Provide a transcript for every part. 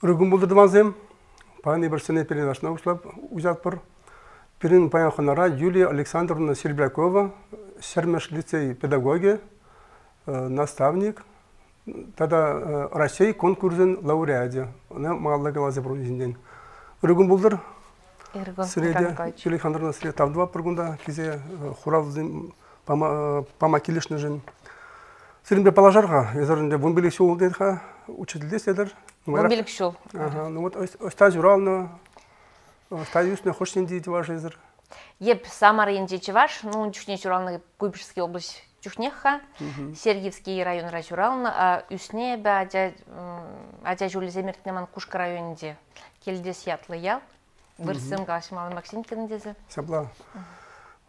Рыгун булдырды мазым. Пани Барсене Перенаш Наушла узят пор. Перен Паяханара Юлия Александровна Серебрякова, Сермеш лицей педагоги, наставник. тада Россия конкурсен лауреаде. Она мала глаза про Рыгун булдыр. Среде, хандрана среде, там два пругунда, кизе, э, хуравзым, пама жин э, келешні жын. Сірінде палажарға, езірінде бұнбелік шоу дейдіға, учительдес едір. Бұнбелік шоу. Ага, ну вот остаз юралны, остаз юсіне хош сен дейді ваш езір. Еп, Самара енжечі ваш, ну, чүхне юралны Куйбышский область чухнеха, Сергиевский район райжуралны, а үсіне бе адя жүлі земертінеман Кушка районінде келдес ятлы ял бырсым гашмалым максинкин дезе сабла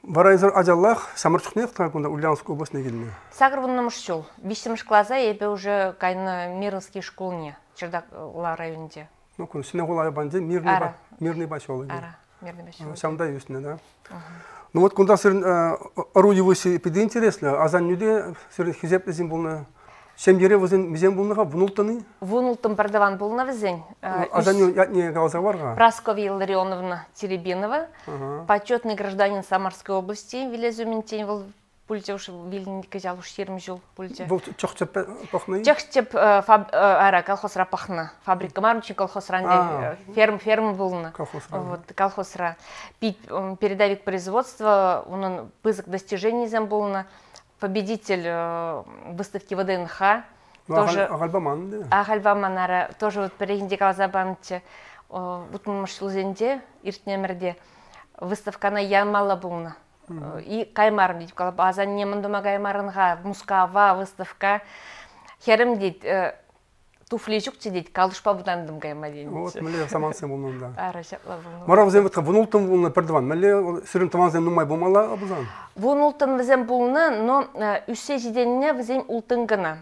Варайзар Аджаллах, Самарчукнех, так он Ульяновск область не видно. Сагр вон нам жол. Висим шклаза, я уже кайна мирнские школни, чердак ла районде. Ну, кун синагола банде мирный ба, мирный басёл. Ара, мирный басёл. Сам да юстне, да. Ну вот кунда сыр орудие э, вы пиди интересно, а за нюде сыр хизеп зимбулна. Шемдере візен мізен бұлныға бұнылтыны? Бұнылтын бардаван бұлына візен. Ажаню ятне галзаварға? Прасковья Ларионовна Теребинова, почетный гражданин Самарской области, Велезу Ментень был пульте уж вилин казал уж шерм жыл пульте. Бұл чоқтеп пахны? Чоқтеп э, э, ара колхозра пахна. Фабрика Мармчин колхозра э, ферм ферм булна. Колхозра. Вот колхозра. Передавик производства, он пызык достижений зам булна победитель э, выставки ВДНХ. Ну, тоже, ағалбаман, да? Ағалбаманары, тоже вот перегіндегі азабанте, бұтмыш э, үлзенде, Иртнемерде, выставка ямала Ямалабуна. Э, и каймарын дейді, азан неміндіма каймарынға, мускава выставка. Херім туфли чүкчи дейт калышпа бутандым кай мадени вот миле сен булнун да мара арашапла булнун маравзен бытка вунултын булна пердван миле сүрүм нұмай нумай бұзан абузан вунултын бізен булна но э, үсе жиденине бізен ултын ғына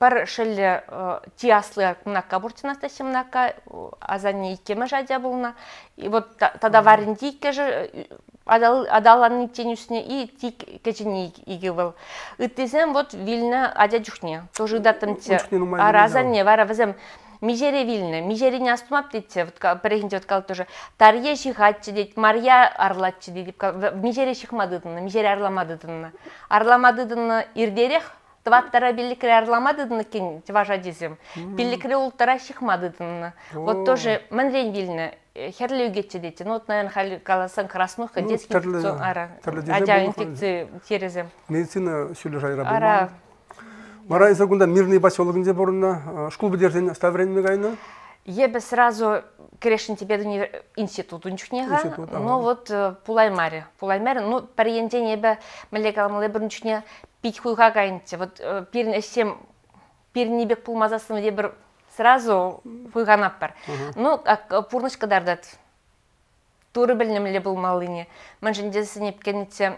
бір шелле э, тиаслы мынака буртинаста симнака э, азани икеме жадя бұлына и вот тогда варенди икке адал адаланын тень үстіне и тик кечени иге бол ыттесем вот вилна адя жүхне тоже датым те аразан не вара вазем мижере вильне мижере не астумап дейтсе вот прехинте вот кал тоже тарье шихатчы дейт марья арлатчы деп мижере шихмадыдына мижере арламадыдына арламадыдына ирдерех тваттара биликре арламадыдына кен тважа дезем биликре ултара шихмадыдына вот тоже мен рен херлеу кетчи дейти ну вот наверное хали каласан краснуха детский ара адя инфекция терезе медицина сүйлөш айра ара мара изагунда мирный поселогунде борунна школ бидерден ставренне гайна ебе сразу крешин тебе институт унчуняга но вот э, пулаймаре пулаймаре ну париенден ебе малекаламале биринчуне пить хуйга гайнте вот э, пирин сем пирин ебек пулмазасын де бир сразу куйганап бар ну пурночкадардат туры білімлі болмалыне мәнжіндесі етсе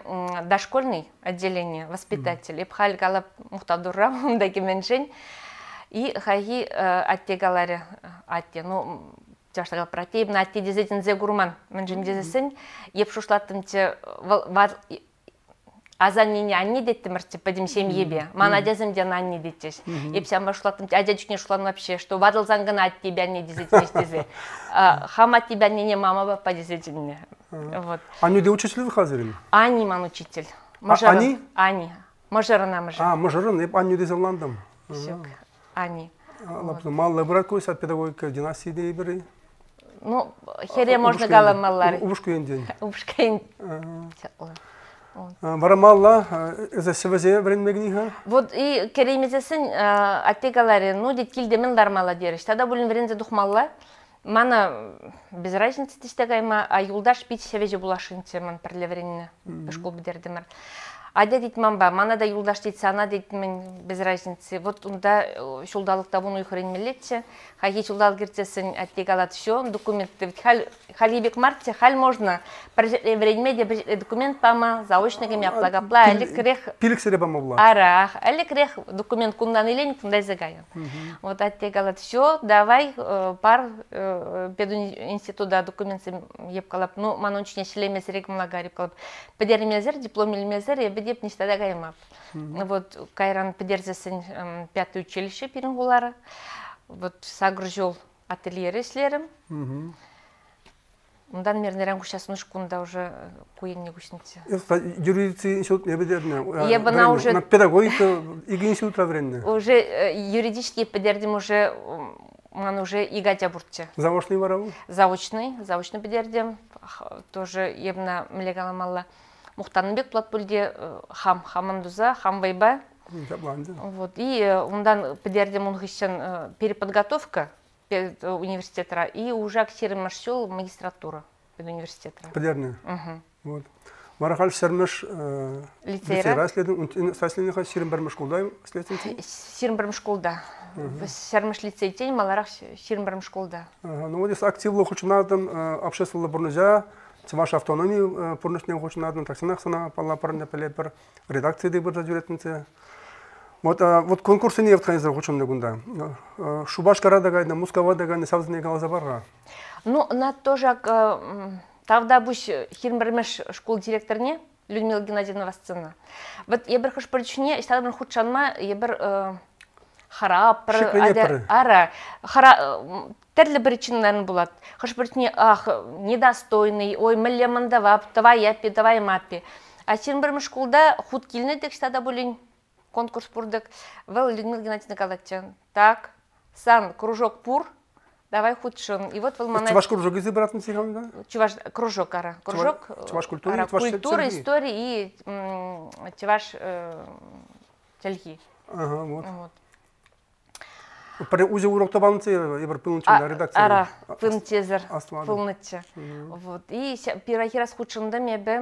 дошкольный отделение воспитатель епхаль калап мұқтадурра мұндаки менжен и хаги э, аттегалары э, атте ну жаштагал протеибна атте дезетинзе гурман мәнжіндесісін еп те э, азаннине анне детті мірті бәдім ебе ман адязым ден анне деттеш епсям башлатым адя жүкне шулан вообще что вадыл зангана от тебя не дезетеш дезе хам от тебя не мама бапа дезетельне вот аню де учитель вы хазырин ани ман учитель ани ани мажарына мажар а мажарын еп аню дез аландым ани маллы брат көрсе от педагогика династии дей бери ну хере можно галамаллар убушка енден убушка енден Барамалла, өзі сөвізе бірінмегініңі? Вот и кереймезесін аттегалары, ну, мен дармала деріш. Тада бұлін бірінзе дұқмалла, мана без разницы тиштегайма, а юлдаш пить сөвезе бұлашын темін пірлі бірінні, үшкол бідердімір. Айда дейді мамба, да юлдаш дейді сана дейді мен без разницы. Вот унда э, шулдалықта бұны ұйқырен мелетші. Хаги шулдал кертесін әттек алады шо, документті. Халибек марте, хал можно. Времеде э, документ пама, заочнығым яплага. Пла, әлік рех... Пилік сіреб ама бұла. Арақ, әлік рех документ кундан илен, кундай загайын. Вот әттек алады шо, давай э, пар педун институда документ еп қалап, ну, манончыне шілемес регім лагарып қалап. Педермезер, диплом елмезер, деп бедеп да гаймап. Вот кайран педерзесин пятый училище пирин булары. Вот сагыр жол ательері ішлерім. Мындан мернерен кушасын ушкунда уже э, куенне кушнитсе. Юридический институт не бедерне. Я бы на уже... На педагогика иги института вренне. Уже э, юридический педердим уже ман уже игатя абуртте. Заочный варау? Заочный, заочный педердим. Тоже ебна млегаламалла мухтанбек платпулде хам хамандуза хамвайба вот и э, ундан педерде мунгищен э, переподготовка э, университета и уже актермаш сел магистратура под университета педерне вот Марахаль Сермеш Литера. сәсленіға сирім бірміш қолда следственте? Сирім бірміш қолда. Сермеш лицей тень, маларақ сирім школда. қолда. Ну, вот если на этом общественлы бұрнызя, чуваш автономия пурнышне кошунадын таксанак сана паллапарында пелепер редакция деп бирда жүретинсе вот вот конкурсы не өтканыздар кошунда гунда шубашкара дагайна мускава дагайна не галаза барга ну на тоже тогда буш хирмбермеш школ директорне людмила геннадьевна васцена вот я бир хош я бы хучанма, я бир хара ара хара Тәрлі бір чынларын болады. Қыш біртіне, ах, недостойный, ой, мүлі мындавап, давай аппи, давай маппи. А сен бір мүшкулда худ келіні тек штада бөлін конкурс пурдык. Вэл Людмила Геннадьевна Калактян. Так, сан кружок пур, давай худшын. И вот вылмана... Чуваш кружок из Ибратна Сихамда? Чуваш кружок, ара. Кружок. Э, чуваш культуры, ара, чуваш культура, истории и чуваш э, тельхи. Ага, вот. вот бір үзе урокта балынцы ебір э, пылнычында редакция. Ара, пылнычезер, пылнычы. Вот. И первый раз худшында мебе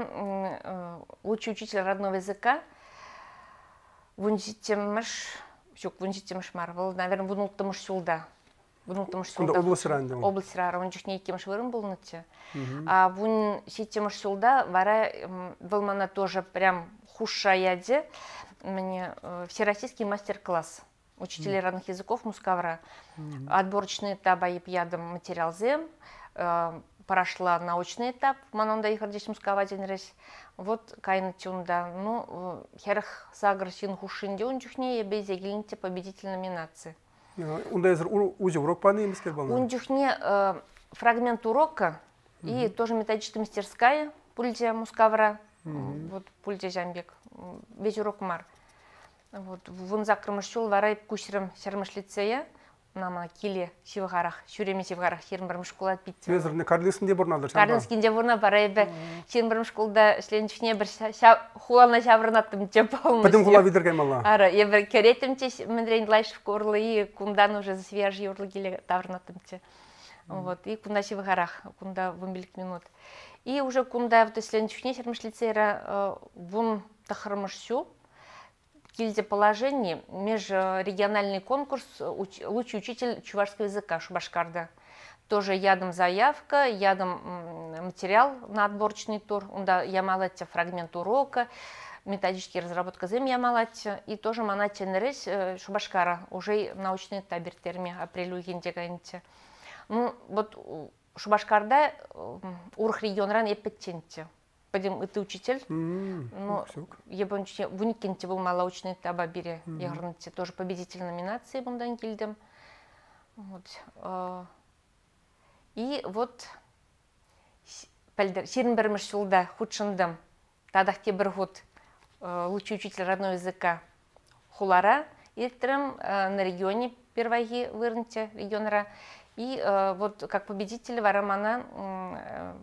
лучший учитель родного языка. Вунжитемыш, жоқ, вунжитемыш мар. Бұл, наверное, бұны ұлттымыш сулда. Бұны ұлттымыш сулда. Күнді облыс райында. Облыс райында. Вунжик не екеміш вырым бұл А бун сетемыш сулда вара, был мана тоже прям худшая Мне э, всероссийский мастер-класс. учителі родных языков мускавра отборочный этап айып ядым материалзе э, прошла научный этап манонда ихардеш мускаваденрес вот кайны тюнда ну э, херх сагр син хушинде унчухне ебе победитель номинации э, унда эзер урок паны мискер бама фрагмент урока и тоже методическая мастерская пульте мускавра вот пульте зямбек весь урок мар Вот, вон закрымышчул варайып кушрым шармышлицея, нама келе шивғарақ, шүреме шивғарақ шермбірміш қолат бітті. Өзіріне кардесінде бұрнадыр? Кардескінде бұрна барай бі. Шермбірміш қолда шленчіне бір хулана шабырнаттым жеп алмыз. Бәдім хула бидірген мала? я ебір керетім че, лайш в корлы и кундан уже свежі юрлы келе тавырнаттым че. Вот, и кунда сивгарах кунда вымбелік минут. И уже кунда в тесленчіне шерміш лицейра вун э, вон шуп, гильдия положений, межрегиональный конкурс «Лучший учитель чувашского языка» Шубашкарда. Тоже ядом заявка, ядом материал на отборочный тур, да, ямалатте фрагмент урока, методические разработки, разработка зем ямалатте, и тоже манатте нерес э, Шубашкара, уже научный табер терми апрелю гендеганте. Ну, вот Шубашкарда э, урх регионран эпиттенте. Пойдем, это учитель. Но ну, я ебім үшіне, бұнекенте бұл малаучный таба бере. Яғырынте тоже победитель номинации бұндан келдім. Вот. А, и вот Сирен бірміш жылда худшындым. Тадақте а, лучший учитель родного языка хулара. Электрым а, на регионе перваги вырнте регионера. И вот как победитель варамана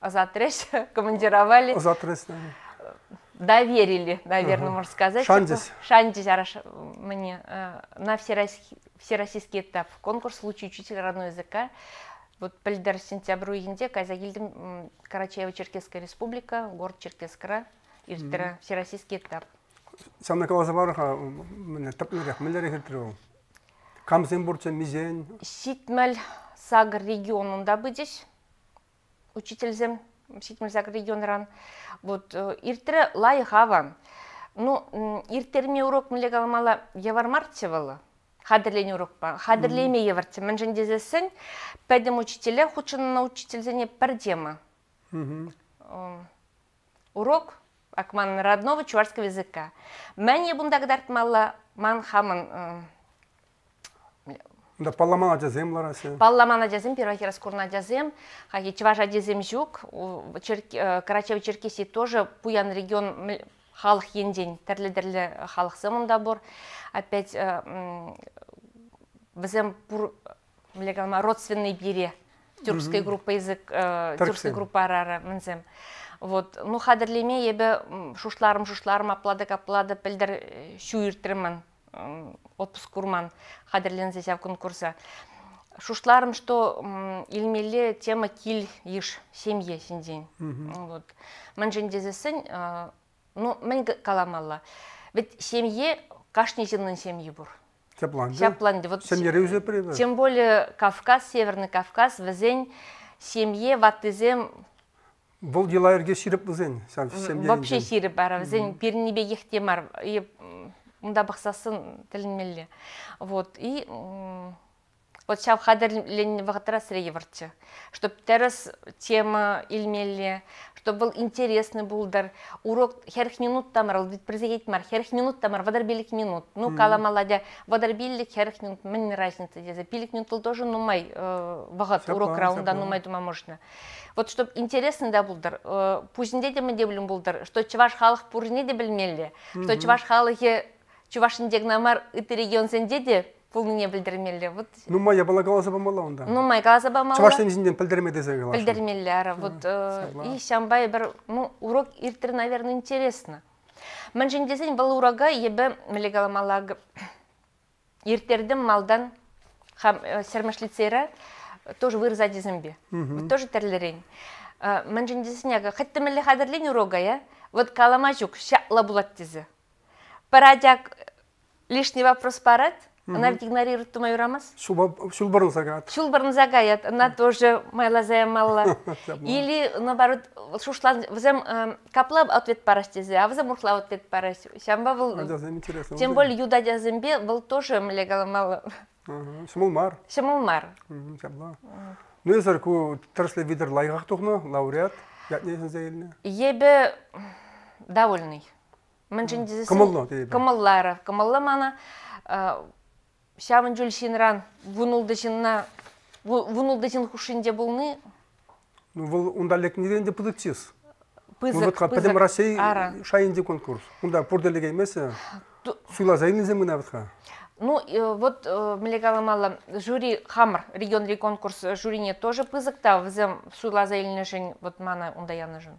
Азатрес командировали. Азатрес, Доверили, наверное, угу. можно сказать. Типа, Шандис. Шандис, араш, мне э, на всероссийский, всероссийский этап конкурс «Лучший учитель родного языка». Вот Пальдар сентябрь июнде Казагильдим Карачаево-Черкесская республика, город Черкескра, Иртера, угу. всероссийский этап. Сам на класса барха, мне таплерях, миллерах иртеру. Камзин бурча, мизень. Ситмаль, Сагар регионунда быдись. учительзем шетмирзак регионран вот э, иртре хаван ну иртерме урок явар явармартевала хадерлене урокпа хадерлеме яварте мен педем пәдем учителя на учительзене пердема э, урок акман родного чувашского языка бундагдарт мала ман хаман. Э, Да, палламана жазем ларасе. Палламана жазем, первый раз курна жазем. Хаги чеважа жазем жук. Э, Карачево Черкесии тоже пуян регион халық енден тәрлі-тәрлі халықсы мұнда бұр. Опять бізім бұр, білегілма, родственный бере. Тюркская группа язык, э, тюркская группа арара мінзім. Вот, ну, қадірлеме ебі шушларым-шушларым аплады-каплады пілдір шүйіртірімін. Э, Э, отпуск курман хадерлензе сяв конкурса. Шушларым, что илмеле тема киль иш семье день Вот. Мен жендезесен, э, ну, мен каламалла. Ведь семье, кашни зимнын семьи бур. Сяпланды. Вот, тем более Кавказ, Северный Кавказ, везень семье ваттызем Бұл дилайырге сиріп бізен, Вообще сиріп бәрі, бізен, біріне ехтемар. мар, мында бақсасын тілінмелі. Вот, и вот сейчас хадерлене вахтара среди варчы. Чтоб террас тема илмелле чтобы был интересный булдар. Урок херх минут рал ведь президент мар, херх минут там вадар билик минут. Ну, кала маладя, вадар билик, херх минут, мне не разница, деза. Билик минут тоже, ну, май, э, вагат, урок раунда, ну, май, дума, можно. Вот, чтобы интересный да булдар, э, пузінде де мы де булдар, что чеваш халах пурне де білмелли, что чеваш халахе Чувашиндегі намар үті регионсенде де бұл не білдірмелі. Вот. Ну, май, ябала қаласа бамала онда. Ну, май, қаласа бамала. Чувашинден білдірме десе қаласа. Білдірмелі, ара. Вот, э, и шамбай бір, ну, урок иртір, наверное, интересно. Мен жендесен бұл урага ебі мілегаламалағы иртердім малдан хам э, сәрмішліцері тоже вырза дезімбе. Вот тоже тәрлерен. Э, Мен жендесен яғы, хәтті мілі қадірлен урога, я? Вот каламажук, шақла бұлат дезі парадяк э, лишний вопрос парад, она ведь игнорирует ту мою рамас. Шулбарын загает. Шулбарын загает, она тоже майла заямала. Или, наоборот, шушла взем э, капла ответ парастезе, а взем ушла ответ парасте. Сямба был... Тем более, юда дязембе был тоже млегала мало. Шамулмар. Шамулмар. Ну, я зарку, трасли видер лайгах тухну, лауреат, я не знаю, Ебе довольный мынжын дизис камылло камылларов камылла мана шавын жүл шинран вунулды шинна вунулды хушинде булны ну вул ундалек неден де пызыкчис пызык пызык россия шайынде конкурс унда пурделек эмес суйласайыңыз эми мына ну э, вот э, млекаламала жюри хамр регион реконкурс э, жюри не тоже пызык та вызем суйлазайлинешин вот мана ундаяныжын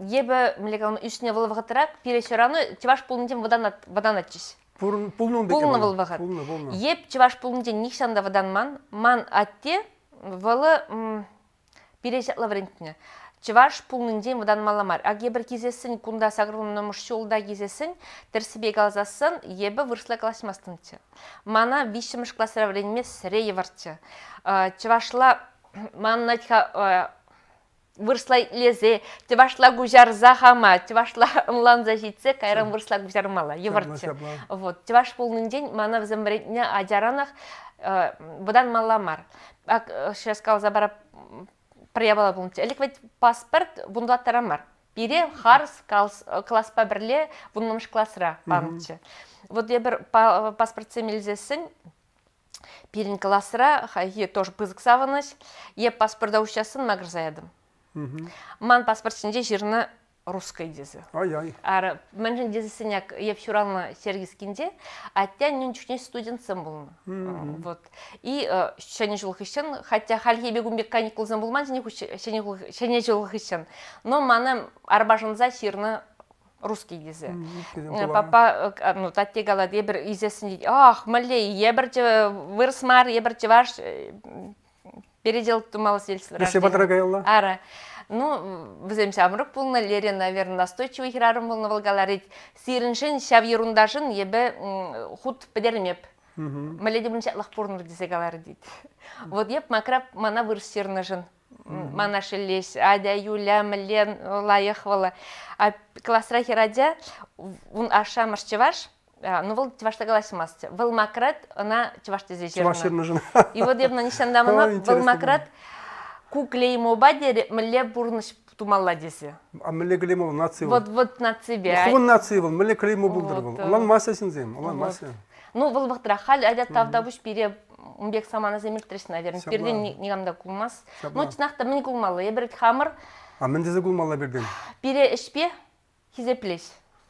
ебі млекалын үстіне вылы вғытырақ перешераны чеваш пулнуден ваданат ваданатчис пулны вылы вғыт еп чеваш пулнуден нихсанда ваданман ман атте вылы перешетлы врентіне чеваш пулнуден ваданмаламар а ебір кезесін кунда сагрылын номыш жолда кезесін тірсібек алзасын ебі вырсла классмастынте мана вишіміш классыра вренме сіре еварте чевашла маннатха э, вырсла лезе, тевашла гужарза хама, тевашла за жице кайран вырсла гужармала, еварте. Вот, полный день мана в будан аджаранах, бұдан э, маламар. Сейчас э, сказал бара проявала бұлынте. Әлік паспорт бунда тарамар Пире харс э, класспа бірле, бұнымыш классыра памчы. Вот я бер паспорт семелзесін, пирин классра хай тоже саванась я е паспорда учасын мағырзаядым ман паспорт ішінде жирны русской дезі ай ай ары мэнжин дезісінек еп шуралны сергискенде аття студент сен болны вот и шәне э, жылғы ішен хотя халге бегумбек каникулзен болман шәне жылғы ішен но маны арбажынза ширны русский дезі. Э, папа э, ну татте галады ебір изесін дейді ах мәлі, ебір вырсмар ебір ваш передел тумалас елсір. дорогая Ара. Ну, в шамрық бұлна, Лере, наверное, настойчивый хирарым был волгаларит. Сиріншін, шав ерундашын, ебе худ педермеп. Мәледі бұлын шатлық порнур десе қалар дейді. Вот еп макрап мана вырстернышын. Мана шелес, адя, юля, мілен, лайық вала. А классра хирадя, ун аша маршчеваш, ну бұл тивашта шымас бұл макрат она чеваште зежерна и вот ебна нишандамына бұл макрат куклей мобадер мле бурныш тумалла десе а мле на нации вот вот на бе хун на был мле клеймо булдыр был э, улан маса синзем улан маса ну бұл бахтыра хал адят тавдабуш пере на самана земиртрес наверное перден нигамда кумас. ну чынакта мин я эберет хамар. а міндезі кулмалла берден пере ішпе хизеплеш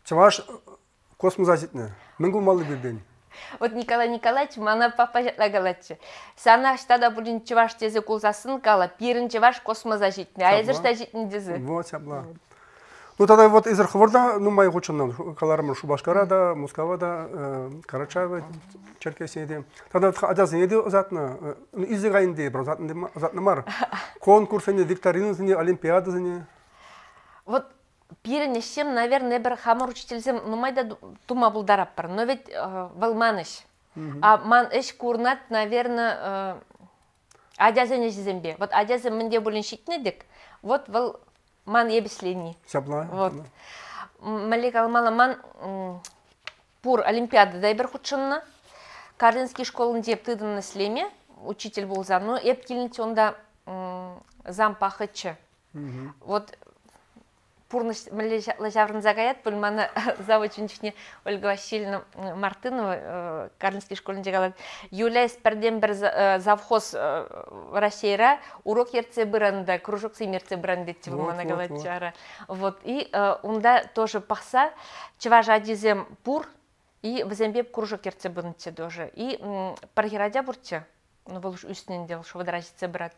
чеваш космос азитна мынгу малы вот николай николаевич мана папа галатчы. сана аштада булин чеваш тезе кулзасын кала пирин чеваш космос азитна а эзер штажитни дезе вот сябла. ну тогда вот из хворда ну май гочынан каларым шу да, москвада карачаева да. тогда адазын еде озатна изи гайынде бир озатна мар конкурсыне викторинасыне олимпиадасыне вот перенешем, наверное, бір хамыр ну, майда тума булдарап бар. Но ведь э, валманыш. А ман эш курнат, наверное, э, адязене жизембе. Вот адязем менде булен Вот вал ман ебеслени. Сабла. Вот. Малек алмала ман пур олимпиада дайбер худшынна. Карлинский школын деп тыдын слеме учитель болза. Ну, еп келінте онда зам пахычы. Вот пурныш мілі лажаврын загаят бүлманы завод Ольга Васильевна э, Мартынова э, Карлинский школьный қалады. Юля эсперден бер э, завхоз Россиира урок ерце бұранда, кружок сым ерце бұранда етті бұлманы Вот, и онда тоже пақса, чыва жадизем пур, и бізембеп кружок ерце бұрында тоже. И паргирадя бұртте, ну бұл үстінен дел, шовадыра жетсе бұрады.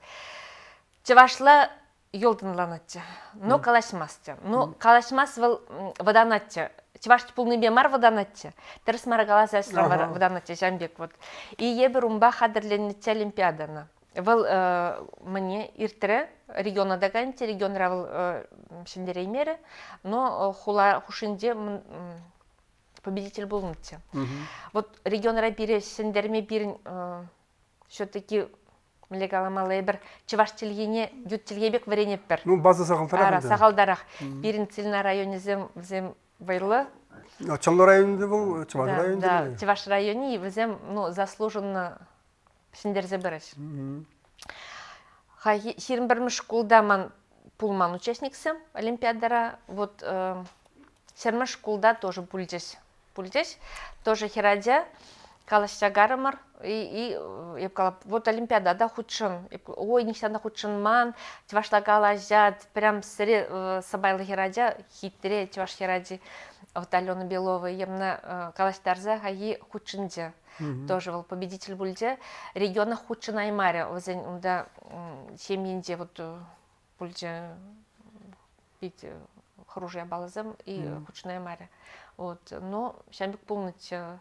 Чывашла елдынланатчы но калашмасчы но калашмас вл выданатчы чеваш пулныме мар выданатчы тырыс мара каласаслар выданатчы жанбек вот и Еберумба умба хадырленниче олимпиаданы выл э, мне Иртре, региона даганте регион э, шендерей мере но э, хула хушинде победитель булнытчы вот регион рабире шендерме бирин все таки мілек аламалай бір чеваш тілгене ют тілгебек варенеп бір ну база сағалдарақ ара сағалдарақ бирин цильна районе зем зем вайлы Чаллы районында бұл чеваш районында да чеваш районе везем ну заслуженно сендерзе біріш хай ширин бірміш кулдаман пулман участниксем олимпиадара вот э, сермеш кулда тоже пульдес пульдес тоже хираде калашчагарымар и и деп э, сказала вот не всегда ойнисанда ман чевашлага галазят прям сре э, сабайлы хирадя хитре чеваш ради вот алена белова емна э, калаштарза хаи худшынде тоже был победитель бульде региона худшын аймаре да унда семьинде вот бульде пить хоружия балазем и худшын аймаря вот но сейчас бы полностью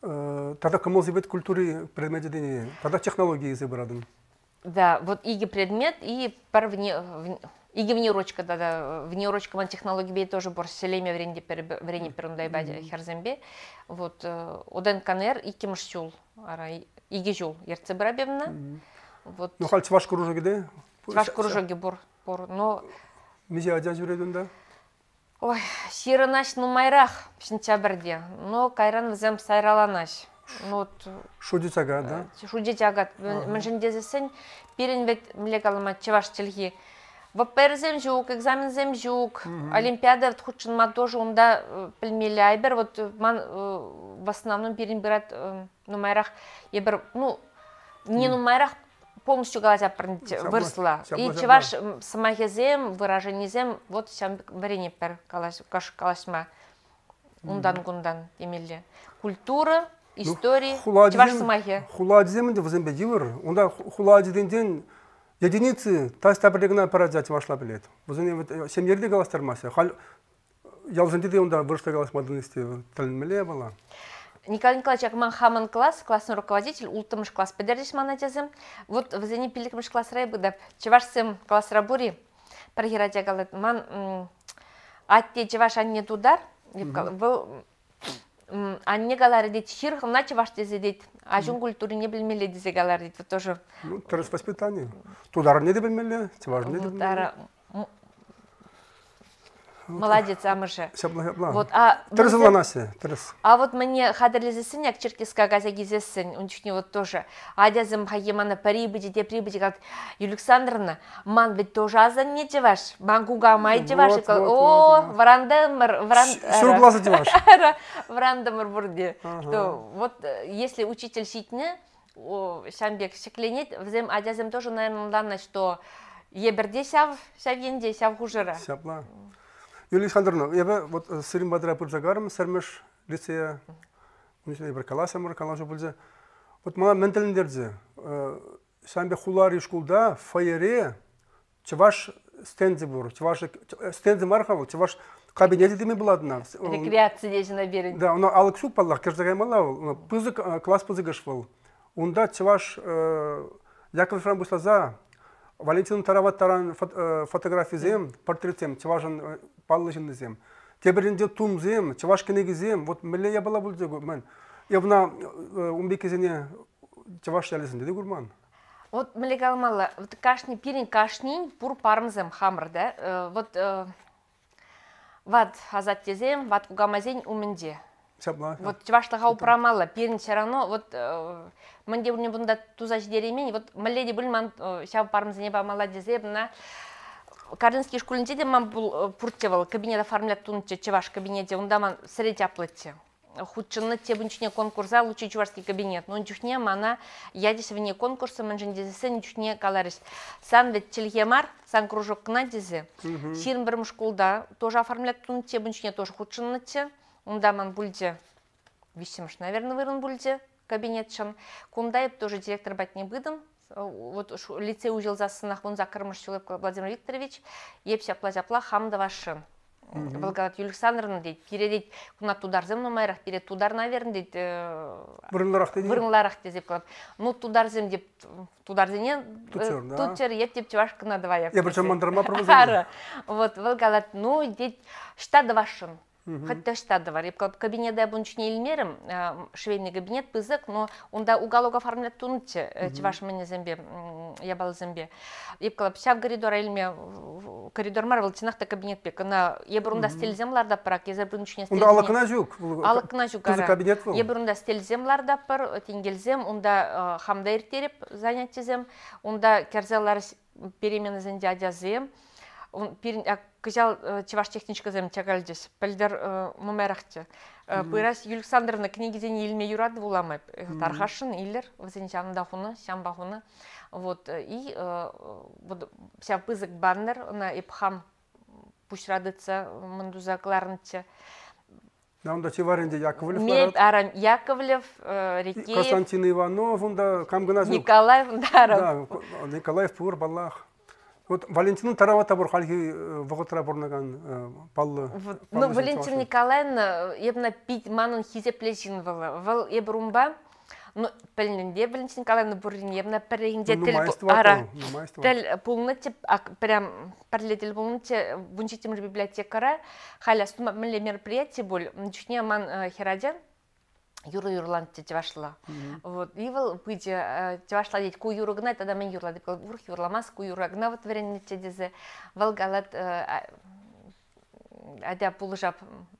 Э, тогда кому зебет культуры предмет дедени, тогда технологии зебрадым. Да, вот иги предмет и пар вне, иги вне ручка, да, да, вне ручка ман технологии бей тоже бор селеме вренде врене перундай бади херзембе. Вот э, оден канер и кемш сюл, ара иги жул ерце брабевна. Вот. Ну халь ваш кружок где? Ваш кружок бор, бор, но... Мизя один жүрөдүн да? Ой, майрах, нумайрах, сентябрьде. Но кайран взем сайраланаш. Вот. шудит агат, да? Э, шудит агат. Мен жендезесен пирен вет млекалама чеваш во Вапперзем жук, экзамен жук, олимпиада ма тоже онда э, пілмелі айбер. Вот э, ман в основном пирен бират нумайрах ебер ну, не нумайрах полностью говоря, выросла. И чеваш самахезем, выражением, вот сам варенье пер калашма. Ундан гундан емелле. Культура, история, чеваш самахе. Хуладзем де вазем бедивер, унда хуладзеденден единицы тас табрегна парадза чевашла билет. Вазен э, семьерде галастармаса. Хал ялзенде де унда вырышта галасмадынысте тілінмеле бала николай николаевич акман хаман класс классный руководитель ултымыш класс педердиш манатезем вот взени пиликмыш класс райбы да чевашсем класс рабури прогиратягалет ман атте чеваш анне тудар был анне галар дейді шир ғына чеваш тезе а ажун культуры не білмелі дезе галары дейді тоже ну то воспитание тудар не де білмелі чеваш не де білмелі молодец амыржы вот а тырзыланасы тырыс а вот мне хадрлезесин як черкеска газа гизесин унчукне вот тоже адязым хаемана парибиди де прибиди как александровна ман ведь тоже азан не деваш мангуга май деваш о варандамыр варан э, деваш варандамыр бурде что вот э, если учитель ситне шамбек шекленет взем адязым тоже наверное что еберде сяв сявенде сяв хужыра сяпла Юлия Александровна, я бы вот э, сырым бадыра пыржагарым, сәрміш лицея, мүнесіне бір кала сәмір, кала жөбілзе. Вот мала мәнтіліндерді, э, сәмбе хулар ешкулда, фаере, чываш стенді бұр, чываш э, стенді марха бұл, чываш кабинеті деме бұладына. Рекреация дежіна Да, оны алық сұқ паллақ, мала ол, пызык, класс пызыгыш бұл. Онда чываш Яков Франбуслаза, Валентин Тарават Таран фотографизем, портреттем, чывашын палышын десем Тебірінде тумзем, чавашкене гизем, вот мілі я бала бұлды көрмін. Ебна умбекезіне чаваш ялесін деді көрмін. Вот мілі қалмалы, вот кашни, пирин кашнин, пур пармзем хамыр, да? Вот ват азат тезем, ват кугамазен умінде. Вот чевашлыға ұпрамалы, перін сарано, вот э, бүлне бұнда туза жидеремен, вот мүлде бүлман шау э, парымзіне бамала дезе, бұна Кардинский шкулінде де ман бұл пуртте был, э, кабинет оформлять тунче, чеваш кабинете, онда ман средь аплатте. Худшынны тебінчіне конкурса лучший чувашский кабинет. Но жүхне мана ядесі вне конкурса, ман жіндезісін жүхне каларис. Сан вет санкружок сан кружок кна дезі. Сирм бірім тоже оформлять тун тебінчіне тоже худшынны те. Онда ман бұлде, висимыш, наверное, вырын бұлде кабинетшін. Кундаев тоже директор бәтіне бұдым. Э, вот шу, лицей за сынах он закырмыш чулып Владимир Викторович, епся плазяпла хамдова шын. Э, Волгоград Александровна дейді, пере дейді, куна тудар зем номайрақ, пере тудар наверное дейт, Бұрынларақ э, дейді? Бұрынларақ тезеп, қалады. Ну тудар зем деп, тудар зене, тутер, еп деп чеваш кына давай. Я бірші мандарма провозили? Хары. Вот, Волгоград, ну дейді, шта давашын хотя штады бар кабинетде не елмерім швейный кабинет пызык но он да уголок оформлять э, эти ваши мне зембе была зембе вся в коридор элме коридор марвел был то кабинет пек на ебрунда стелземларда пырак езер бұнчын естелзем онда алыкына жүк алыкына жүк кызы кабинет тингель зем он да тингелзем э, онда хамда зем он онда керзелар перемены зенде адязем он пирин э, техничка кызал чеваш техничкызем тягалдис пелдер э, мумерахте э, пырас Александровна книгиден илме юрады буламайп тархашын иллер вазен чамда хуна шамба хуна вот и вот вся пызык баннер на ипхам пушрадыца мындузакларнча онда Чеваренде Яковлев. Мед Арам Яковлев, э, Константин Иванов, онда да, Николаев, да, Да, Николаев Пур, Балах вот валентина таравата бур халхи э, воготра бурнаган паллы э, ну валентин николаевна ебна пит манун хизе плечин вала вал ебрумба ну пельнинде валентин николаевна бурин ебна перегинде тель ара тел пулны а прям парлетел тель те бунчи тимир библиотекара халя сума мероприятие боль не ман э, хераден юры юрланд те жевашла. Вот, И ивал пыде э, жевашла дейт, ку юры гна, тогда мен юрла, деп кал, урх юрламас, ку юры гна, вот верен те дезе, валгалат, адя пулыжап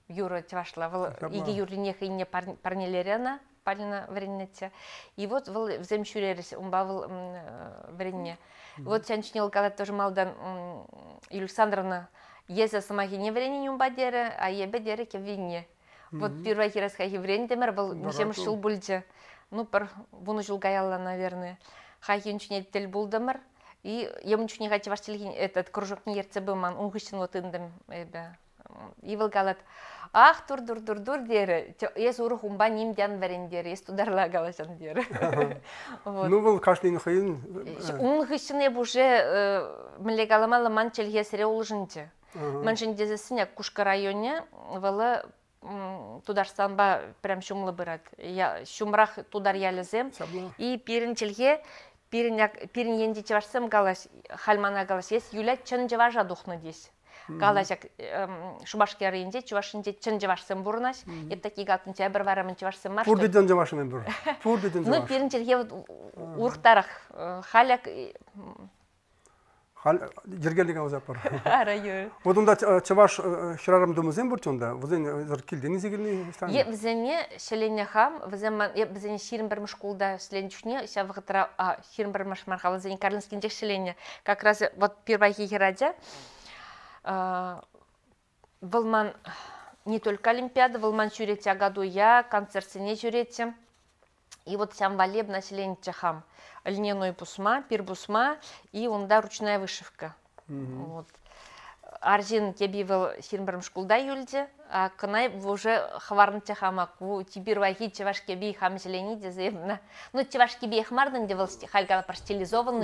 юры жевашла, вал, иге юрлинех ине парнелерена, палина варенете. И вот вал взем шуререс, он бавал э, варене. Вот тянчнил калат тоже малда Александровна, Езя сама не варенье не умбадере, а ебедере ке вот первая хирасха еврейн демер был нишем шул бульде. ну бір вуну жылга гаяла, наверное хахин чуне бул булдымыр и не чуне хати ваштелген этот не ерце быман унгышын вот индем эбе ивыл галат ах тур дур дур дур дере. ес уру хумба ним дян варен дере. ес тударла лагалашан дере. ну был кашлин хыйын хищен эб уже э, млегаламала манчелге сире улжынчы Маншин дезесіне Кушка районе вала тударстанба прям шумлы бырат. Я шумрах тудар ялызем. И пиринчилге пириняк пирин енди чеварсам галас хальмана галас есть юля чын жеважа духны дес. Галачак шубашкер енди чевашинде чын жевашсам бурнас. Ет таки гатын чабыр варамын чевашсам марш. Пурдыдан жевашымен бур. Пурдыдан жеваш. Ну пиринчилге урктарах э, халяк жергелдик озап бар арайы одунда чабаш шырарым думузен бурчунда вузен зыр килдени зигилни е вузене шелене хам вузен е вузен ширим бирмиш кулда шелен чуне ша вгытра а ширим бирмиш марха вузен карлинскин жек шелене как раз вот первая хирадя вылман не только олимпиада вылман чуретя году я концертсене чуретем и вот валеб население чахам льняной пусма пир пусма и да ручная вышивка вот арзин тебе был сирмбірім шкулда юльде а кынай уже хварын чахамак у тибир вахи чевашке би хамзелени деземна ну чевашки би хмарден девал был хальга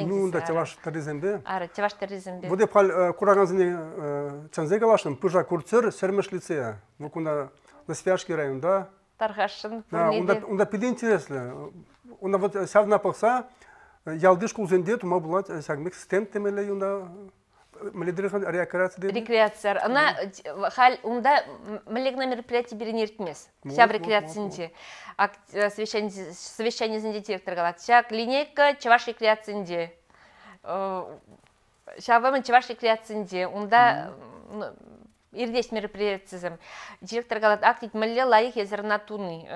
ну да чеваш териземде а чеваш териземде буде пал э, кураганзыне э, чанзегалашын пыжа курцер сермешлице вукунда на свяжке да таргашын да, онда унда пилинтересле унда вот э, савна пахса э, ялдыш кулзенде тума булат э, сагмек стем темеле унда Мледрихан рекреация Рекреация. Она хал унда млегна мероприятие беренертмес. Вся в рекреациенде. Совещание совещание зенде директор галактик. Линейка чеваш рекреациенде. Шавам чеваш рекреациенде. Унда ирдес мероприятием. Директор говорит, актит мэлле лайық езір натуны.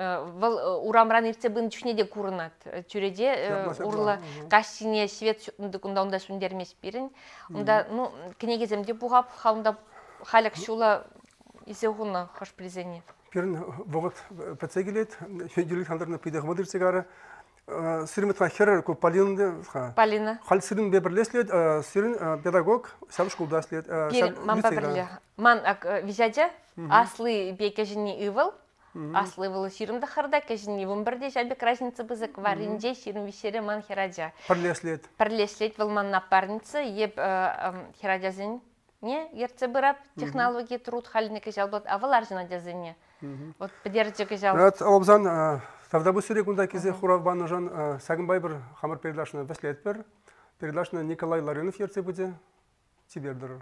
Выл урамран ирце бын чүне де курынат. Чүреде урлы кашсине свет сүндікінда онда сүндермес берін. Онда, ну, кенегеземде бұғап, халында халық шула изеғуна хош призене. Перін вот, пәтсегелет, шөйділік хандарына пейдіғымадыр сегары, сирим трахер ко Полин де Полина. Хал сирим бе бирлеслет, э, сирим э, педагог, сам школда слет. Мам пабирле. Ман ак э, визаде аслы бе кежини ивал. Аслы ивал сирим да харда кежини вон бірде жабек разница бы закваринде сирим вишере ман хираджа. Бирлеслет. Бирлеслет вол ман напарница еб хираджа зин. Не, ерце бырап технология труд халине кежал бот, а вол аржина дезине. Вот подержи кежал. Вот обзан Тогда бы сюрек унда кезе Хуравбан жан э, сагынбай бір хамыр передашына вәслет бір. Передашына Николай Ларенов ерте буде. Тебе